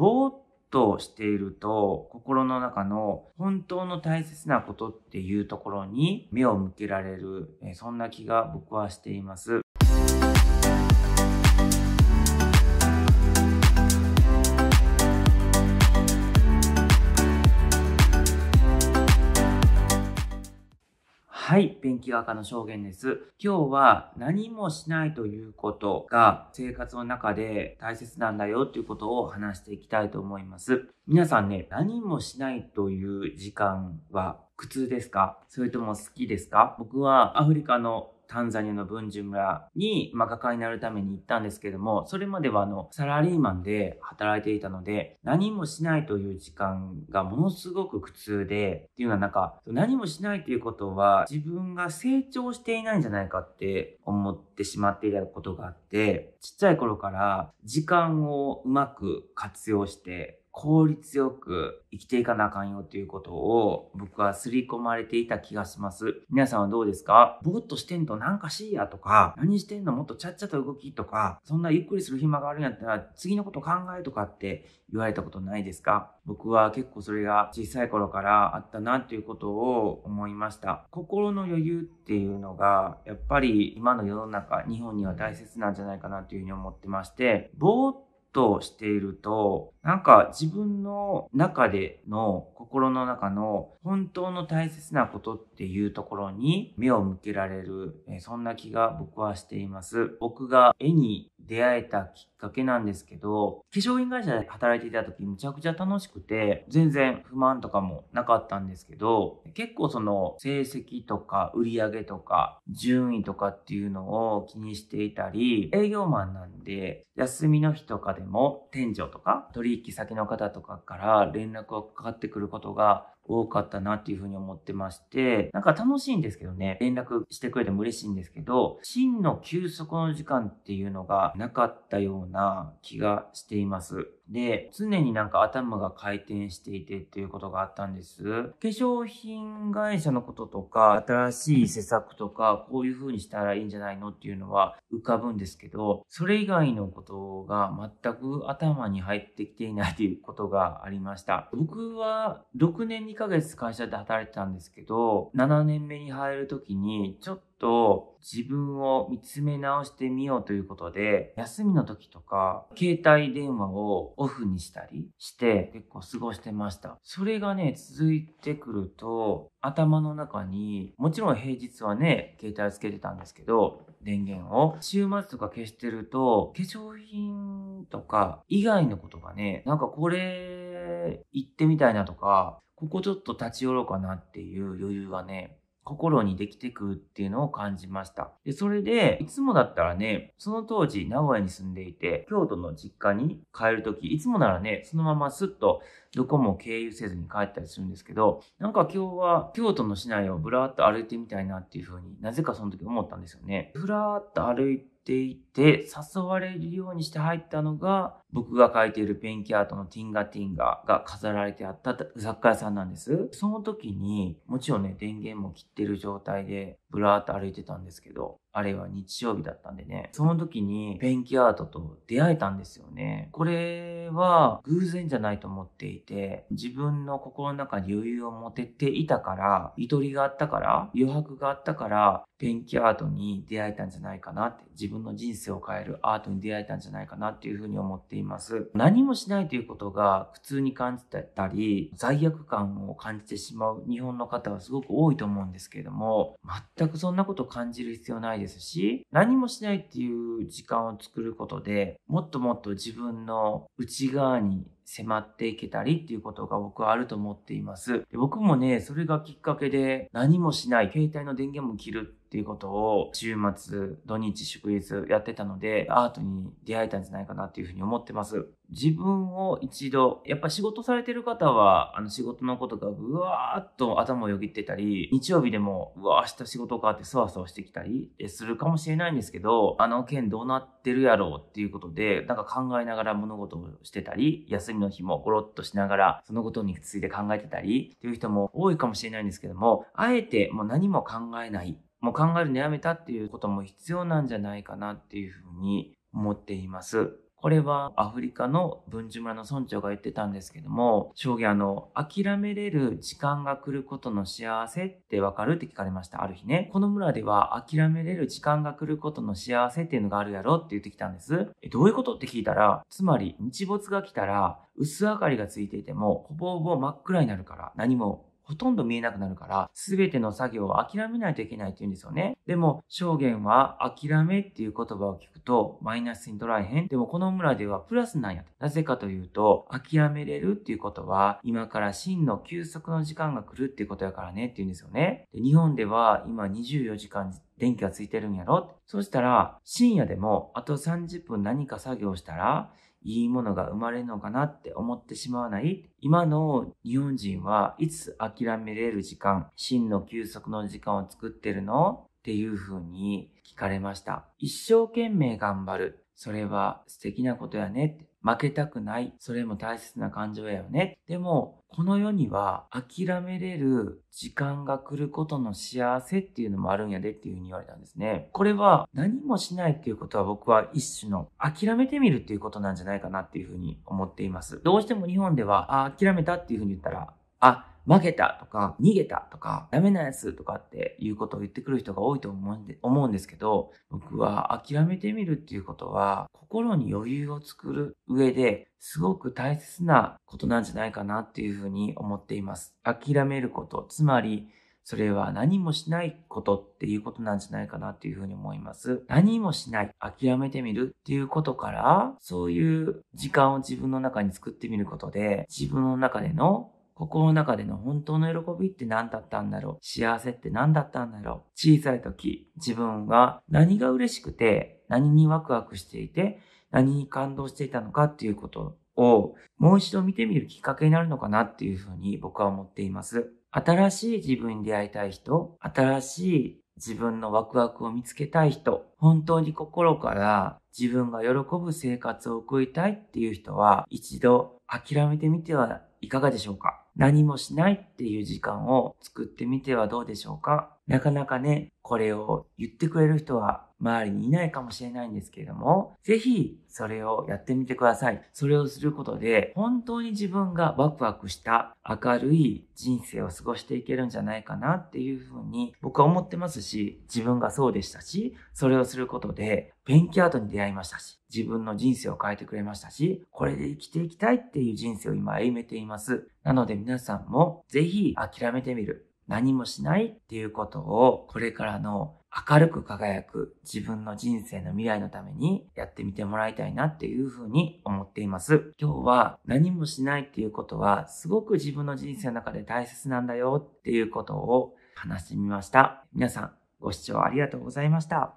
ぼーっとしていると、心の中の本当の大切なことっていうところに目を向けられる、そんな気が僕はしています。はい、ペンキ画家の証言です。今日は何もしないということが生活の中で大切なんだよということを話していきたいと思います。皆さんね、何もしないという時間は苦痛ですかそれとも好きですか僕はアフリカのタンザニアの文治村に、まあ、画家になるために行ったんですけども、それまではあの、サラリーマンで働いていたので、何もしないという時間がものすごく苦痛で、っていうのはなんか、何もしないということは自分が成長していないんじゃないかって思ってしまっていたことがあって、ちっちゃい頃から時間をうまく活用して、効率よく生きていかなあかんよということを僕は刷り込まれていた気がします。皆さんはどうですかぼーっとしてんとなんかしいやとか、何してんのもっとちゃっちゃと動きとか、そんなゆっくりする暇があるんやったら次のこと考えとかって言われたことないですか僕は結構それが小さい頃からあったなということを思いました。心の余裕っていうのがやっぱり今の世の中、日本には大切なんじゃないかなというふうに思ってまして、ぼーっとしていると、なんか自分の中での心の中の本当の大切なことっていうところに目を向けられる、そんな気が僕はしています。僕が絵に出会えたきっかけなんですけど、化粧品会社で働いていた時むちゃくちゃ楽しくて、全然不満とかもなかったんですけど、結構その成績とか売り上げとか順位とかっていうのを気にしていたり、営業マンなんで、休みの日とかでも店長とか取引先の方とかから連絡がかかってくることが多かったなっていうふうに思ってまして、なんか楽しいんですけどね、連絡してくれても嬉しいんですけど、真の休息の時間っていうのがなかったような気がしています。で、常になんか頭が回転していてっていうことがあったんです。化粧品会社のこととか、新しい施策とか、こういう風にしたらいいんじゃないのっていうのは浮かぶんですけど、それ以外のことが全く頭に入ってきていないということがありました。僕は6年2ヶ月会社で働いてたんですけど、7年目に入る時に、ちょっとと自分を見つめ直してみようということで、休みの時とか、携帯電話をオフにしたりして、結構過ごしてました。それがね、続いてくると、頭の中に、もちろん平日はね、携帯つけてたんですけど、電源を。週末とか消してると、化粧品とか以外のことがね、なんかこれ、行ってみたいなとか、ここちょっと立ち寄ろうかなっていう余裕がね、心にできてくっていうのを感じました。で、それで、いつもだったらね、その当時名古屋に住んでいて、京都の実家に帰るとき、いつもならね、そのまますっとどこも経由せずに帰ったりするんですけど、なんか今日は京都の市内をぶらーっと歩いてみたいなっていうふうになぜかその時思ったんですよね。ぶらーっと歩いていて、誘われるようにして入ったのが、僕が描いているペンキアートのティンガティンガが飾られてあった雑貨屋さんなんです。その時に、もちろんね、電源も切ってる状態で、ブラーっと歩いてたんですけど、あれは日曜日だったんでね、その時にペンキアートと出会えたんですよね。これは偶然じゃないと思っていて、自分の心の中に余裕を持てていたから、ゆとりがあったから、余白があったから、ペンキアートに出会えたんじゃないかなって、自分の人生を変えるアートに出会えたんじゃないかなっていうふうに思っています。何もしないということが苦痛に感じたり、罪悪感を感じてしまう日本の方はすごく多いと思うんですけれども、全くそんなことを感じる必要ないですし、何もしないっていう時間を作ることで、もっともっと自分の内側に迫っていけたりっていうことが僕はあると思っています。で僕もね、それがきっかけで何もしない、携帯の電源も切るっていうことを週末、土日、祝日やってたので、アートに出会えたんじゃないかなっていうふうに思ってます。自分を一度、やっぱ仕事されてる方は、あの仕事のことがうわーっと頭をよぎってたり、日曜日でも、うわー明日仕事かってそわそわしてきたりするかもしれないんですけど、あの件どうなってるやろうっていうことで、なんか考えながら物事をしてたり、休みの日もゴロッとしながら、そのことについて考えてたりっていう人も多いかもしれないんですけども、あえてもう何も考えない。もう考えるのやめたっていうことも必要なんじゃないかなっていうふうに思っています。これはアフリカの文治村の村長が言ってたんですけども、将棋あの、諦めれる時間が来ることの幸せってわかるって聞かれました、ある日ね。この村では諦めれる時間が来ることの幸せっていうのがあるやろって言ってきたんです。え、どういうことって聞いたら、つまり日没が来たら、薄明かりがついていても、ほぼほぼ真っ暗になるから、何もほとんど見えなくなるから、すべての作業を諦めないといけないって言うんですよね。でも、証言は諦めっていう言葉を聞くとマイナスに捉えへん。でもこの村ではプラスなんやと。なぜかというと、諦めれるっていうことは、今から真の休息の時間が来るっていうことやからねって言うんですよね。で日本では今24時間電気がついてるんやろそしたら、深夜でもあと30分何か作業したら、いいものが生まれるのかなって思ってしまわない今の日本人はいつ諦めれる時間、真の休息の時間を作ってるのっていうふうに聞かれました。一生懸命頑張る。それは素敵なことやねって。負けたくない。それも大切な感情やよね。でも、この世には諦めれる時間が来ることの幸せっていうのもあるんやでっていうふうに言われたんですね。これは何もしないっていうことは僕は一種の諦めてみるっていうことなんじゃないかなっていうふうに思っています。どうしても日本では、あ、諦めたっていうふうに言ったら、あ、負けたとか、逃げたとか、ダメなやつとかっていうことを言ってくる人が多いと思うんで思うんですけど、僕は諦めてみるっていうことは、心に余裕を作る上ですごく大切なことなんじゃないかなっていうふうに思っています。諦めること、つまり、それは何もしないことっていうことなんじゃないかなっていうふうに思います。何もしない、諦めてみるっていうことから、そういう時間を自分の中に作ってみることで、自分の中での心の中での本当の喜びって何だったんだろう幸せって何だったんだろう小さい時、自分が何が嬉しくて、何にワクワクしていて、何に感動していたのかっていうことをもう一度見てみるきっかけになるのかなっていうふうに僕は思っています。新しい自分に出会いたい人、新しい自分のワクワクを見つけたい人、本当に心から自分が喜ぶ生活を送りたいっていう人は一度諦めてみてはいかがでしょうか何もしないっていう時間を作ってみてはどうでしょうかなかなかね、これを言ってくれる人は周りにいないかもしれないんですけれども、ぜひそれをやってみてください。それをすることで、本当に自分がワクワクした明るい人生を過ごしていけるんじゃないかなっていうふうに僕は思ってますし、自分がそうでしたし、それをすることで、ンキアートに出会いましたし、自分の人生を変えてくれましたし、これで生きていきたいっていう人生を今歩めています。なので皆さんもぜひ諦めてみる。何もしないっていうことをこれからの明るく輝く自分の人生の未来のためにやってみてもらいたいなっていうふうに思っています。今日は何もしないっていうことはすごく自分の人生の中で大切なんだよっていうことを話してみました。皆さんご視聴ありがとうございました。